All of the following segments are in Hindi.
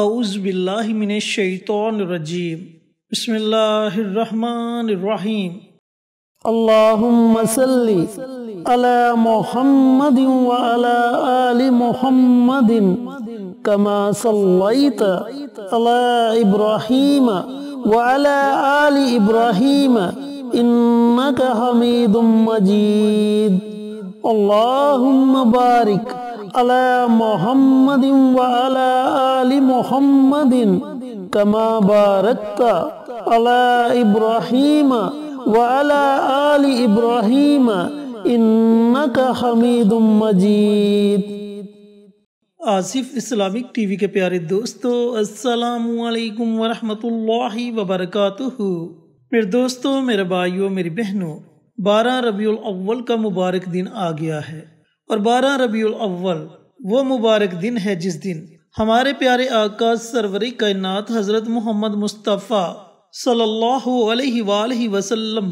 अउज़बिल्लिमिनशैतरजीम बसमीम अल्लाहुम्मसल्लि अला मोहम्मद मोहम्मद कमा सल्लैत अला इब्राहीम व अला आलि इब्राहीम इन्नका बारिक अला मोहम्मद अला आलि मोहम्मद कमा बारक अला इब्राहिम व अला आलि इब्राहिम इन्नक हमीदुम आसिफ इस्लामिक टीवी के प्यारे दोस्तों अस्सलाम वरहमतुल्लाहि व मेरे दोस्तों मेरे भाइयों मेरी बहनों बारह रबी अव्वल का मुबारक दिन आ गया है और बारह रबी अव्वल वो मुबारक दिन है जिस दिन हमारे प्यारे आकाश सरवरी कायनात हजरत मोहम्मद मुस्तफ़ा सल्लल्लाहु अलैहि वसल्लम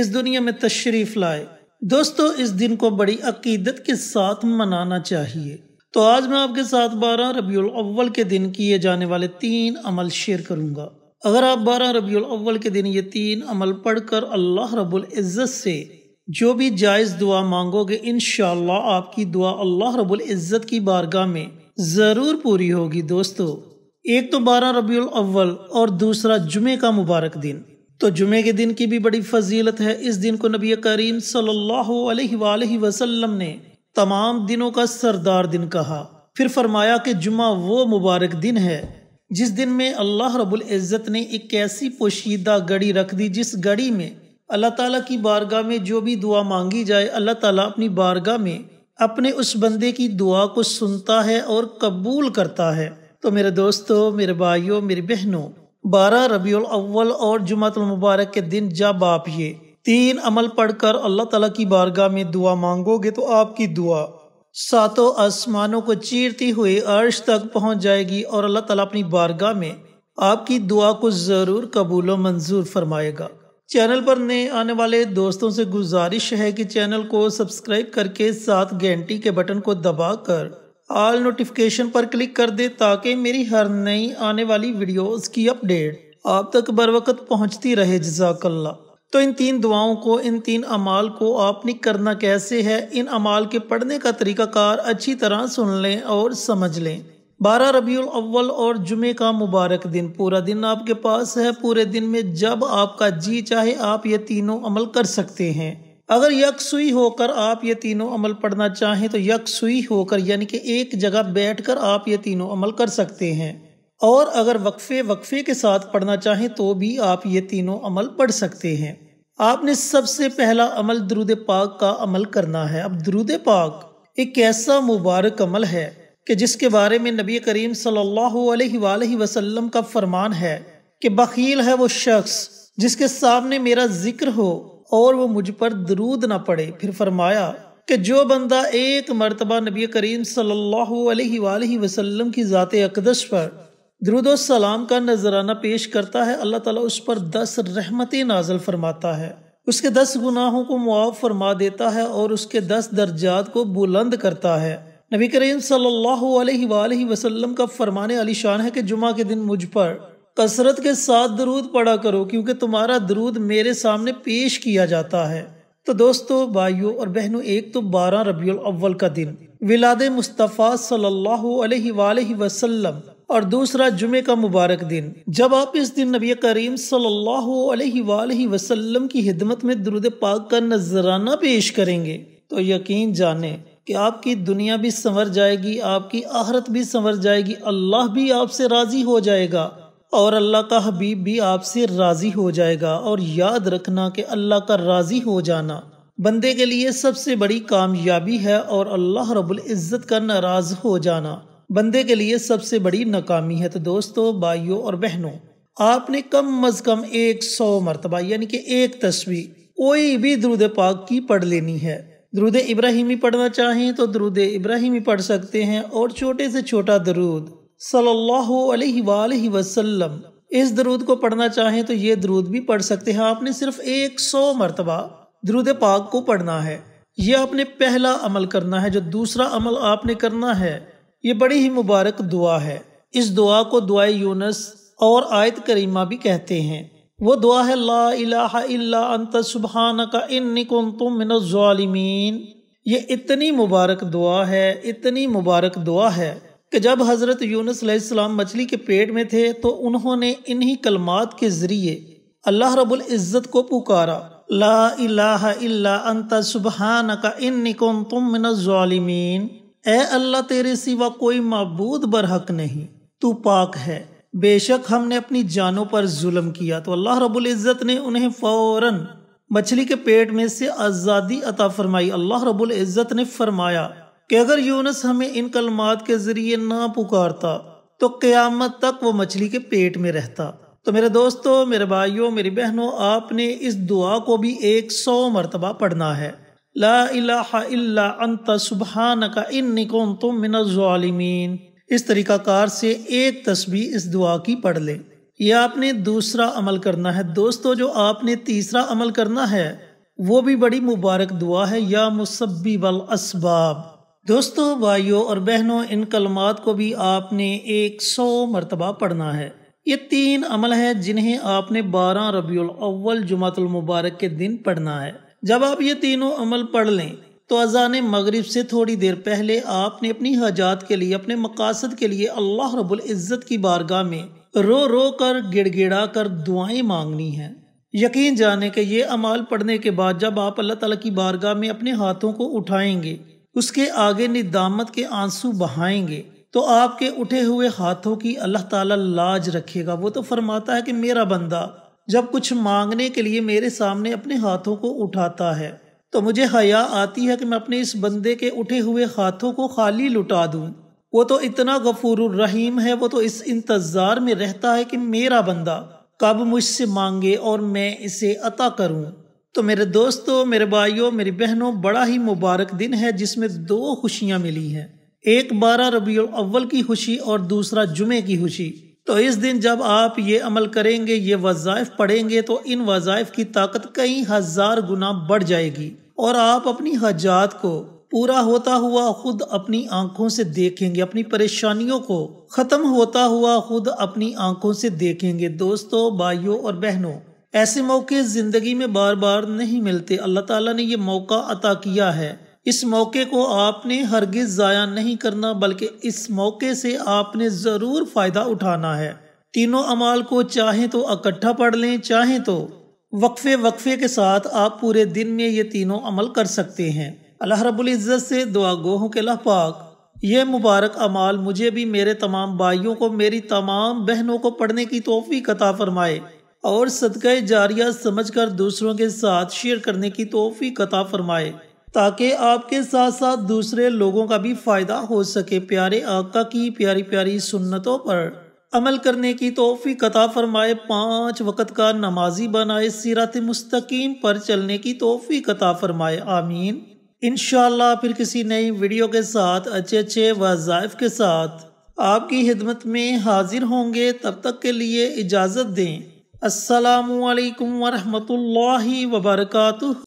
इस दुनिया में तशरीफ लाए दोस्तों इस दिन को बड़ी अकीदत के साथ मनाना चाहिए तो आज मैं आपके साथ बारह रबी अव्वल के दिन किए जाने वाले तीन अमल शेयर करूंगा अगर आप बारह रबी अव्वल के दिन ये तीन अमल पढ़कर अल्लाह रबुल्ज़त से जो भी जायज़ दुआ मांगोगे इन आपकी दुआ अल्लाह रबुल्ज़त इज़्ज़त की बारगाह में ज़रूर पूरी होगी दोस्तों एक तो बारह रबी अव्वल और दूसरा जुमे का मुबारक दिन तो जुमे के दिन की भी बड़ी फजीलत है इस दिन को नबी करीम सल्लल्लाहु वसल्लम ने तमाम दिनों का सरदार दिन कहा फिर फरमाया कि जुमा वो मुबारक दिन है जिस दिन में अल्लाह रबुल इज़्ज़त ने एक ऐसी पोशीदा गड़ी रख दी जिस गड़ी में अल्लाह ताला की बारगाह में जो भी दुआ मांगी जाए अल्लाह ताला अपनी बारगाह में अपने उस बंदे की दुआ को सुनता है और कबूल करता है तो मेरे दोस्तों मेरे भाइयों मेरी बहनों बारह रबी अव्वल और जुमातुल मुबारक के दिन जब आप ये तीन अमल पढ़कर अल्लाह ताला की बारगाह में दुआ मांगोगे तो आपकी दुआ सातों आसमानों को चीरती हुई अर्श तक पहुंच जाएगी और अल्लाह ताला अपनी बारगाह में आपकी दुआ को ज़रूर कबूल मंजूर फरमाएगा चैनल पर नए आने वाले दोस्तों से गुजारिश है कि चैनल को सब्सक्राइब करके साथ घंटी के बटन को दबाकर ऑल नोटिफिकेशन पर क्लिक कर दे ताकि मेरी हर नई आने वाली वीडियोस की अपडेट आप तक बर वक्त पहुँचती रहे जजाकल्ला तो इन तीन दुआओं को इन तीन अमाल को आपने करना कैसे है इन अमाल के पढ़ने का तरीकाकार अच्छी तरह सुन लें और समझ लें बारह रबील अव्वल और जुमे का मुबारक दिन पूरा दिन आपके पास है पूरे दिन में जब आपका जी चाहे आप ये तीनों अमल कर सकते हैं अगर यकसुई होकर आप ये तीनों अमल पढ़ना चाहें तो यकसुई होकर यानी कि एक जगह बैठकर आप ये तीनों अमल कर सकते हैं और अगर वक्फे वक्फे के साथ पढ़ना चाहें तो भी आप ये तीनों अमल पढ़ सकते हैं आपने सबसे पहला अमल द्रुद पाक का अमल करना है अब द्रुद पाक एक ऐसा मुबारक अमल है कि जिसके बारे में नबी करीम सल्लल्लाहु अलैहि वसल्लम का फरमान है कि बकील है वो शख्स जिसके सामने मेरा जिक्र हो और वो मुझ पर दरूद ना पड़े फिर फरमाया कि जो बंदा एक मरतबा नबी करीम सल्लल्लाहु अलैहि वसल्लम की ज़ात अकदस पर दरुद सलाम का नजराना पेश करता है अल्लाह ताला उस पर दस रहमतें नाजल फरमाता है उसके दस गुनाहों को मुआफ़ फरमा देता है और उसके दस दर्जात को बुलंद करता है नबी करीम सल्लल्लाहु अलैहि वसल्लम का फरमान अली शान है कि जुमा के दिन मुझ पर कसरत के साथ दरूद पढ़ा करो क्योंकि तुम्हारा दरूद मेरे सामने पेश किया जाता है तो दोस्तों भाइयों और बहनों एक तो बारह रबी अव्वल का दिन विलाद मुस्तफ़ा सल्लल्लाहु अलैहि वसल्लम और दूसरा जुमे का मुबारक दिन जब आप इस दिन नबी करीम सल्लल्लाहु अलैहि वसल्लम की हिदमत में दरुद पाक का नजराना पेश करेंगे तो यकीन जाने कि आपकी दुनिया भी संवर जाएगी आपकी आहरत भी संवर जाएगी अल्लाह भी आपसे राज़ी हो जाएगा और अल्लाह का हबीब भी आपसे राज़ी हो जाएगा और याद रखना कि अल्लाह का राज़ी हो जाना बंदे के लिए सबसे बड़ी कामयाबी है और अल्लाह रब्बुल इज़्ज़त का नाराज़ हो जाना बंदे के लिए सबसे बड़ी नाकामी है तो दोस्तों भाइयों और बहनों आपने कम अज़ कम एक सौ मरतबा यानी कि एक तस्वीर कोई भी द्रुद पाक की पढ़ लेनी है दरूद इब्राहिमी पढ़ना चाहें तो दरुद इब्राहिमी पढ़ सकते हैं और छोटे से छोटा दरूद सल्लाम इस दरूद को पढ़ना चाहें तो ये दरूद भी पढ़ सकते हैं आपने सिर्फ एक सौ मरतबा दरुद पाक को पढ़ना है ये आपने पहला अमल करना है जो दूसरा अमल आपने करना है ये बड़ी ही मुबारक दुआ है इस दुआ को दुआ यूनस और आयत करीमा भी कहते हैं वो दुआ है ला इलाहा इल्ला अंत सुबहान का इन कन तुम मिनजालमीन ये इतनी मुबारक दुआ है इतनी मुबारक दुआ है कि जब हज़रत यूनस मछली के पेट में थे तो उन्होंने इन्हीं कलमात के ज़रिए अल्लाह रब्बुल इज़्ज़त को पुकारा ला इलाहा इल्ला अंत सुबहान का इन कन तुम मिनजालमीन ए अल्लाह तेरे सिवा कोई मबूद बरहक नहीं तू पाक है बेशक हमने अपनी जानों पर जुल्म किया तो अल्लाह रब्बुल इज़्ज़त ने उन्हें फौरन मछली के पेट में से आज़ादी अता फरमाई अल्लाह रब्बुल इज़्ज़त ने फरमाया कि अगर यूनस हमें इन कलमात के ज़रिए ना पुकारता तो क़यामत तक वो मछली के पेट में रहता तो मेरे दोस्तों मेरे भाइयों मेरी बहनों आपने इस दुआ को भी एक सौ मरतबा पढ़ना है ला इलाहा इल्ला अंत सुबहान का इन निकोन तुम मिन इस तरीक़ाकार से एक तस्वीर इस दुआ की पढ़ लें यह आपने दूसरा अमल करना है दोस्तों जो आपने तीसरा अमल करना है वो भी बड़ी मुबारक दुआ है या मुसब्बी वल असबाब दोस्तों भाइयों और बहनों इन कलमात को भी आपने एक सौ मरतबा पढ़ना है ये तीन अमल है जिन्हें आपने बारह रबी अव्वल जुमातुल मुबारक के दिन पढ़ना है जब आप ये तीनों अमल पढ़ लें तो अजान मग़रब से थोड़ी देर पहले आपने अपनी हजात के लिए अपने मकासद के लिए अल्लाह रबुल्ज़त की बारगाह में रो रो कर गिड़गिड़ा कर दुआएं मांगनी हैं यकीन जाने के ये अमाल पढ़ने के बाद जब आप अल्लाह तला की बारगाह में अपने हाथों को उठाएंगे उसके आगे निदामत के आंसू बहाएंगे तो आपके उठे हुए हाथों की अल्लाह ताला लाज रखेगा वो तो फरमाता है कि मेरा बंदा जब कुछ मांगने के लिए मेरे सामने अपने हाथों को उठाता है तो मुझे हया आती है कि मैं अपने इस बंदे के उठे हुए हाथों को खाली लुटा दूं वो तो इतना गफूर रहीम है वो तो इस इंतज़ार में रहता है कि मेरा बंदा कब मुझसे मांगे और मैं इसे अता करूं तो मेरे दोस्तों मेरे भाइयों मेरी बहनों बड़ा ही मुबारक दिन है जिसमें दो खुशियाँ मिली हैं एक बारह रबी अव्वल की खुशी और दूसरा जुमे की खुशी तो इस दिन जब आप ये अमल करेंगे ये वज़ाइफ पढ़ेंगे तो इन वज़ाइफ की ताकत कई हज़ार गुना बढ़ जाएगी और आप अपनी हजात को पूरा होता हुआ खुद अपनी आंखों से देखेंगे अपनी परेशानियों को ख़त्म होता हुआ खुद अपनी आंखों से देखेंगे दोस्तों भाइयों और बहनों ऐसे मौके ज़िंदगी में बार बार नहीं मिलते अल्लाह ताला ने ये मौका अता किया है इस मौके को आपने हरगिज ज़ाया नहीं करना बल्कि इस मौके से आपने ज़रूर फ़ायदा उठाना है तीनों अमाल को चाहे तो इकट्ठा पढ़ लें चाहे तो वक्फे वक्फे के साथ आप पूरे दिन में ये तीनों अमल कर सकते हैं अल्लाह रबुल्ज़त से दुआ गो के कि अल्लाह पाक ये मुबारक अमाल मुझे भी मेरे तमाम भाइयों को मेरी तमाम बहनों को पढ़ने की तोहफ़ी कता फरमाए और सदक़ जारिया समझ कर दूसरों के साथ शेयर करने की तोहफ़ी कता फरमाए ताकि आपके साथ साथ दूसरे लोगों का भी फ़ायदा हो सके प्यारे आका की प्यारी प्यारी सुन्नतों पर अमल करने की तोहफ़ी कथा फरमाए पाँच वक़्त का नमाजी बनाए सीरत मुस्तकीम पर चलने की तोहफ़ी कथा फरमाए आमीन इन फिर किसी नई वीडियो के साथ अच्छे अच्छे वज़ाइफ के साथ आपकी हिदमत में हाजिर होंगे तब तक के लिए इजाज़त दें असलकम वरहमल वबरकू